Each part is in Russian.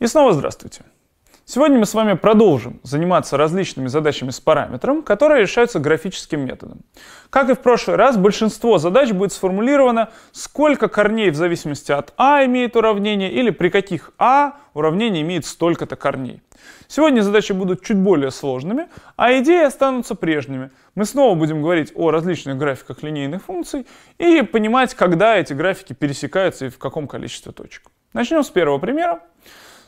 И снова здравствуйте. Сегодня мы с вами продолжим заниматься различными задачами с параметром, которые решаются графическим методом. Как и в прошлый раз, большинство задач будет сформулировано, сколько корней в зависимости от а имеет уравнение, или при каких а уравнение имеет столько-то корней. Сегодня задачи будут чуть более сложными, а идеи останутся прежними. Мы снова будем говорить о различных графиках линейных функций и понимать, когда эти графики пересекаются и в каком количестве точек. Начнем с первого примера.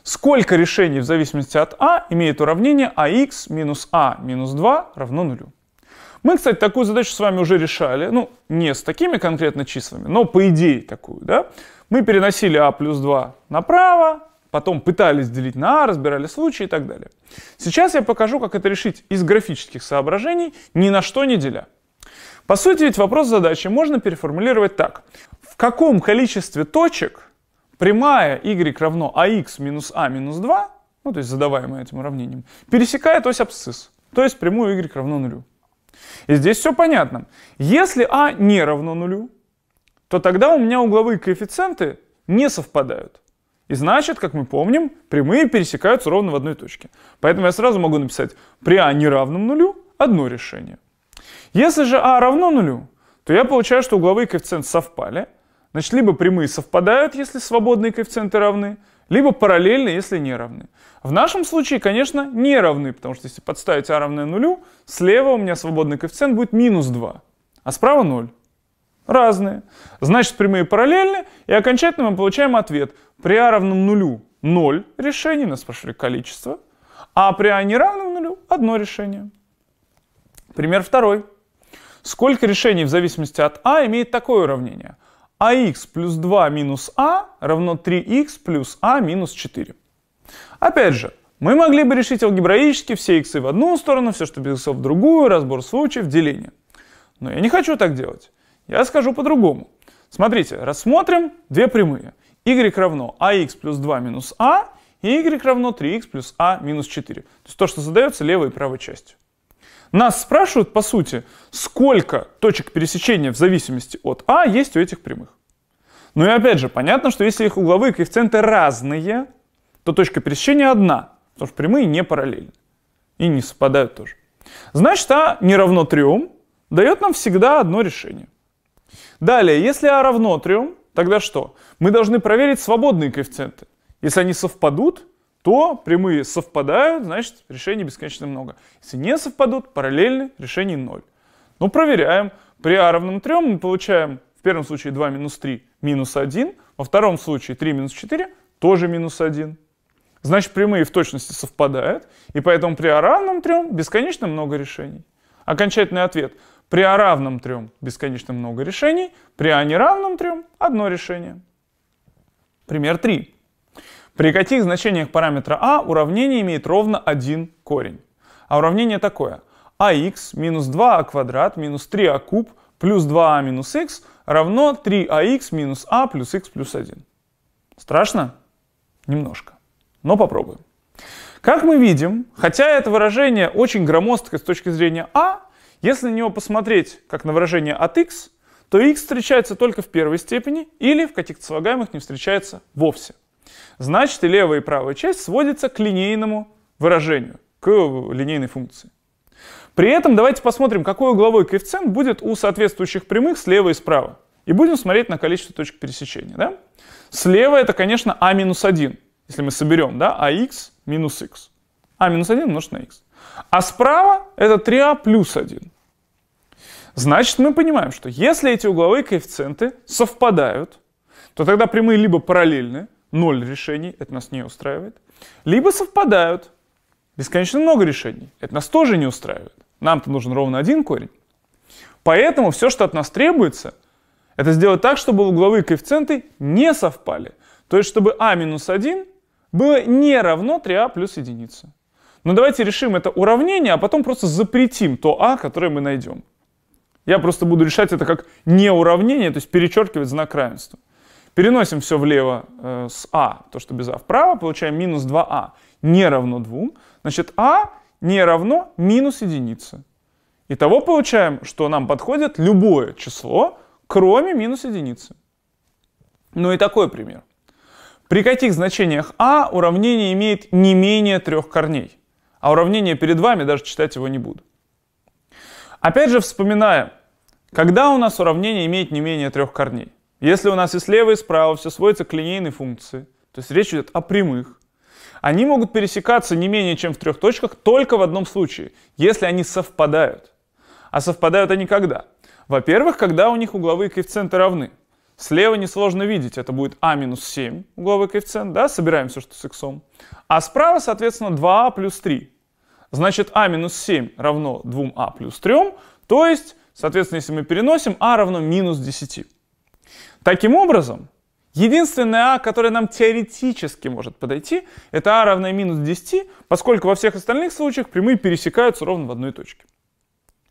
Сколько решений в зависимости от А имеет уравнение АХ минус А минус 2 равно нулю? Мы, кстати, такую задачу с вами уже решали, ну, не с такими конкретно числами, но по идее такую, да? Мы переносили А плюс 2 направо, потом пытались делить на А, разбирали случаи и так далее. Сейчас я покажу, как это решить из графических соображений, ни на что не деля. По сути, ведь вопрос задачи можно переформулировать так. В каком количестве точек прямая y равно ax минус a минус 2, ну, то есть задаваемая этим уравнением, пересекает ось абсцисс, то есть прямую y равно нулю. И здесь все понятно. Если а не равно нулю, то тогда у меня угловые коэффициенты не совпадают. И значит, как мы помним, прямые пересекаются ровно в одной точке. Поэтому я сразу могу написать при а не равном нулю одно решение. Если же а равно нулю, то я получаю, что угловые коэффициенты совпали – Значит, либо прямые совпадают, если свободные коэффициенты равны, либо параллельны, если не равны. В нашем случае, конечно, не равны, потому что если подставить а равное нулю, слева у меня свободный коэффициент будет минус 2, а справа 0. Разные. Значит, прямые параллельны, и окончательно мы получаем ответ. При а равном нулю 0 решений, нас спрашивали количество, а при а не равном нулю одно решение. Пример второй. Сколько решений в зависимости от а имеет такое уравнение? ax а плюс 2 минус а равно 3х плюс а минус 4. Опять же, мы могли бы решить алгебраически все х в одну сторону, все, что без х в другую, разбор случаев, деление. Но я не хочу так делать. Я скажу по-другому. Смотрите, рассмотрим две прямые. y равно ax а плюс 2 минус а, и y равно 3х плюс а минус 4. То есть то, что задается левой и правой частью. Нас спрашивают, по сути, сколько точек пересечения в зависимости от А есть у этих прямых. Ну и опять же, понятно, что если их угловые коэффициенты разные, то точка пересечения одна, потому что прямые не параллельны и не совпадают тоже. Значит, А не равно 3 дает нам всегда одно решение. Далее, если А равно 3, тогда что? Мы должны проверить свободные коэффициенты. Если они совпадут, то прямые совпадают, значит решений бесконечно много. Если не совпадут, параллельны, решений 0. Ну, проверяем. При а равном 3 мы получаем в первом случае 2 минус 3 минус 1, во втором случае 3 минус 4 тоже минус 1. Значит, прямые в точности совпадают, и поэтому при а равном 3 бесконечно много решений. Окончательный ответ. При а равном 3 бесконечно много решений, при а неравном 3 одно решение. Пример 3. При каких значениях параметра а уравнение имеет ровно один корень? А уравнение такое. ax минус 2а а квадрат минус 3а куб плюс 2а а минус x равно 3ax минус а плюс x плюс 1. Страшно? Немножко. Но попробуем. Как мы видим, хотя это выражение очень громоздкое с точки зрения а, если на него посмотреть как на выражение от x, то x встречается только в первой степени или в каких-то слагаемых не встречается вовсе. Значит, и левая и правая часть сводятся к линейному выражению, к линейной функции. При этом давайте посмотрим, какой угловой коэффициент будет у соответствующих прямых слева и справа. И будем смотреть на количество точек пересечения. Да? Слева это, конечно, а минус 1, если мы соберем, да, ax а минус x. а минус 1 умножить на x. А справа это 3а плюс 1. Значит, мы понимаем, что если эти угловые коэффициенты совпадают, то тогда прямые либо параллельны, ноль решений, это нас не устраивает. Либо совпадают бесконечно много решений, это нас тоже не устраивает. Нам-то нужен ровно один корень. Поэтому все, что от нас требуется, это сделать так, чтобы угловые коэффициенты не совпали. То есть, чтобы а минус 1 было не равно 3а плюс единица. Но давайте решим это уравнение, а потом просто запретим то а, которое мы найдем. Я просто буду решать это как неуравнение, то есть перечеркивать знак равенства. Переносим все влево э, с А, то, что без А, вправо, получаем минус 2А а. не равно 2. Значит, А не равно минус единице. Итого получаем, что нам подходит любое число, кроме минус единицы. Ну и такой пример. При каких значениях А уравнение имеет не менее трех корней? А уравнение перед вами даже читать его не буду. Опять же вспоминаем, когда у нас уравнение имеет не менее трех корней? Если у нас и слева, и справа все сводится к линейной функции, то есть речь идет о прямых, они могут пересекаться не менее чем в трех точках только в одном случае, если они совпадают. А совпадают они когда? Во-первых, когда у них угловые коэффициенты равны. Слева несложно видеть, это будет а минус 7, угловой коэффициент, да, собираем все, что с x. А справа, соответственно, 2а а плюс 3. Значит, а минус 7 равно 2а плюс 3, то есть, соответственно, если мы переносим, а равно минус 10. Таким образом, единственная А, которая нам теоретически может подойти, это А равное минус 10, поскольку во всех остальных случаях прямые пересекаются ровно в одной точке.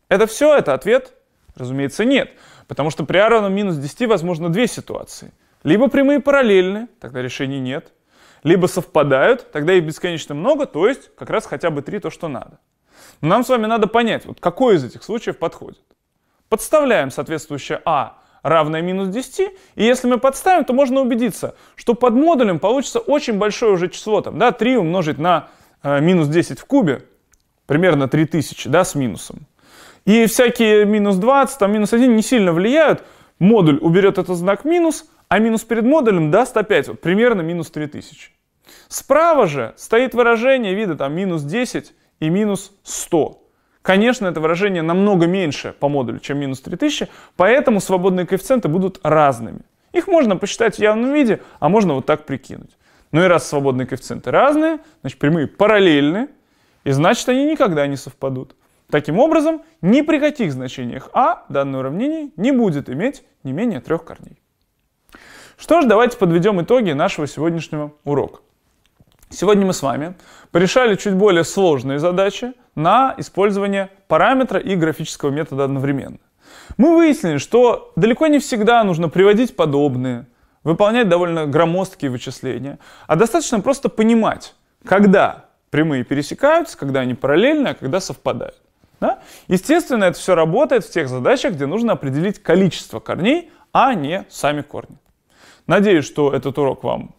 Это все, это ответ? Разумеется, нет. Потому что при А равном минус 10 возможно две ситуации. Либо прямые параллельны, тогда решений нет. Либо совпадают, тогда их бесконечно много, то есть как раз хотя бы три то, что надо. Но нам с вами надо понять, вот какой из этих случаев подходит. Подставляем соответствующее А равное минус 10. И если мы подставим, то можно убедиться, что под модулем получится очень большое уже число. Там, да, 3 умножить на э, минус 10 в кубе, примерно 3000 да, с минусом. И всякие минус 20, там минус 1 не сильно влияют. Модуль уберет этот знак минус, а минус перед модулем даст опять вот, примерно минус 3000. Справа же стоит выражение вида там минус 10 и минус 100. Конечно, это выражение намного меньше по модулю, чем минус 3000, поэтому свободные коэффициенты будут разными. Их можно посчитать в явном виде, а можно вот так прикинуть. Ну и раз свободные коэффициенты разные, значит прямые параллельны, и значит они никогда не совпадут. Таким образом, ни при каких значениях а данное уравнение не будет иметь не менее трех корней. Что ж, давайте подведем итоги нашего сегодняшнего урока. Сегодня мы с вами порешали чуть более сложные задачи на использование параметра и графического метода одновременно. Мы выяснили, что далеко не всегда нужно приводить подобные, выполнять довольно громоздкие вычисления, а достаточно просто понимать, когда прямые пересекаются, когда они параллельны, а когда совпадают. Да? Естественно, это все работает в тех задачах, где нужно определить количество корней, а не сами корни. Надеюсь, что этот урок вам